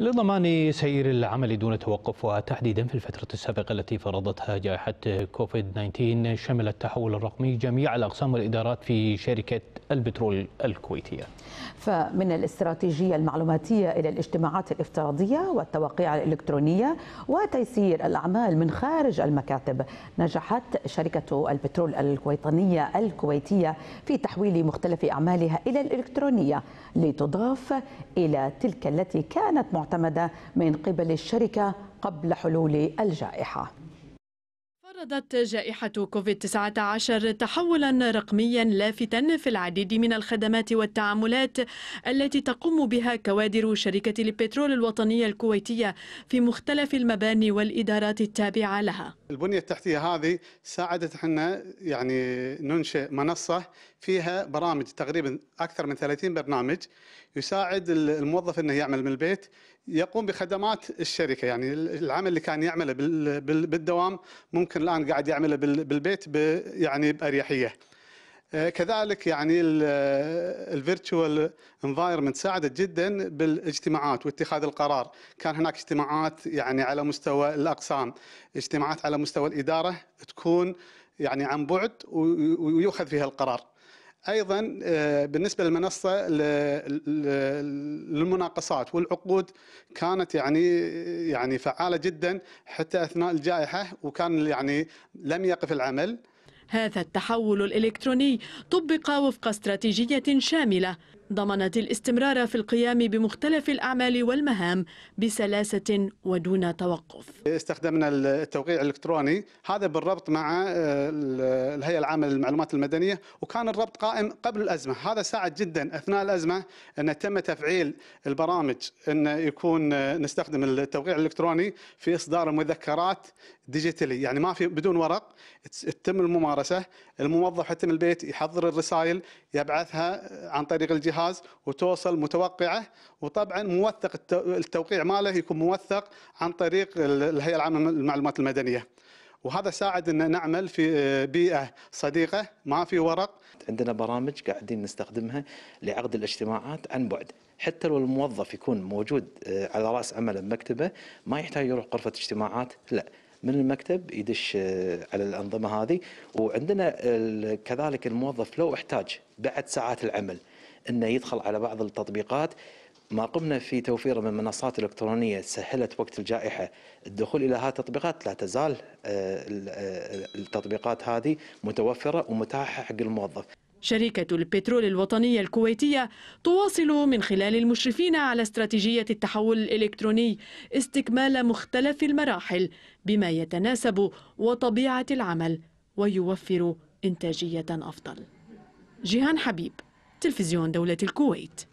لضمان سير العمل دون توقف وتحديدا في الفترة السابقة التي فرضتها جائحة كوفيد 19 شمل التحول الرقمي جميع الأقسام والإدارات في شركة البترول الكويتية فمن الاستراتيجية المعلوماتية إلى الاجتماعات الافتراضية والتوقيع الإلكترونية وتيسير الأعمال من خارج المكاتب نجحت شركة البترول الكويتانية الكويتية في تحويل مختلف أعمالها إلى الإلكترونية لتضاف إلى تلك التي كانت معتمدة المعتمدة من قبل الشركة قبل حلول الجائحة فرضت جائحة كوفيد-19 تحولا رقميا لافتا في العديد من الخدمات والتعاملات التي تقوم بها كوادر شركة البترول الوطنية الكويتية في مختلف المباني والإدارات التابعة لها البنيه التحتيه هذه ساعدت احنا يعني ننشئ منصه فيها برامج تقريبا اكثر من 30 برنامج يساعد الموظف انه يعمل من البيت يقوم بخدمات الشركه يعني العمل اللي كان يعمله بالدوام ممكن الان قاعد يعمله بالبيت يعني باريحيه. آه، كذلك يعني الفيرتشوال انفايرمنت آه، ساعدت جدا بالاجتماعات واتخاذ القرار، كان هناك اجتماعات يعني على مستوى الاقسام، اجتماعات على مستوى الاداره تكون يعني عن بعد ويؤخذ فيها القرار. ايضا آه، بالنسبه للمنصه للمناقصات والعقود كانت يعني يعني فعاله جدا حتى اثناء الجائحه وكان يعني لم يقف العمل هذا التحول الإلكتروني طبق وفق استراتيجية شاملة ضمنت الاستمرار في القيام بمختلف الأعمال والمهام بسلاسة ودون توقف استخدمنا التوقيع الإلكتروني هذا بالربط مع آه، الهيئة العامة للمعلومات المدنية وكان الربط قائم قبل الأزمة هذا ساعد جدا أثناء الأزمة أن تم تفعيل البرامج أن يكون آه، نستخدم التوقيع الإلكتروني في إصدار المذكرات ديجيتالي يعني ما في بدون ورق تتم الممارسة الموظف حتى من البيت يحضر الرسائل يبعثها آه، عن طريق الجهاز الجهاز وتوصل متوقعه وطبعا موثق التوقيع ماله يكون موثق عن طريق الهيئه العامه للمعلومات المدنيه. وهذا ساعد ان نعمل في آه، بيئه صديقه ما في ورق. عندنا برامج قاعدين نستخدمها لعقد الاجتماعات عن بعد، حتى لو الموظف يكون موجود آه، على راس عمله بمكتبه ما يحتاج يروح غرفه اجتماعات، لا. من المكتب يدش آه، على الانظمه هذه وعندنا كذلك الموظف لو احتاج بعد ساعات العمل انه يدخل على بعض التطبيقات ما قمنا في توفيره من منصات الكترونيه سهلت وقت الجائحه الدخول الى هذه التطبيقات لا تزال آه، آه، التطبيقات هذه متوفره ومتاحه حق الموظف. شركة البترول الوطنية الكويتية تواصل من خلال المشرفين على استراتيجية التحول الإلكتروني استكمال مختلف المراحل بما يتناسب وطبيعة العمل ويوفر إنتاجية أفضل. جيهان حبيب تلفزيون دولة الكويت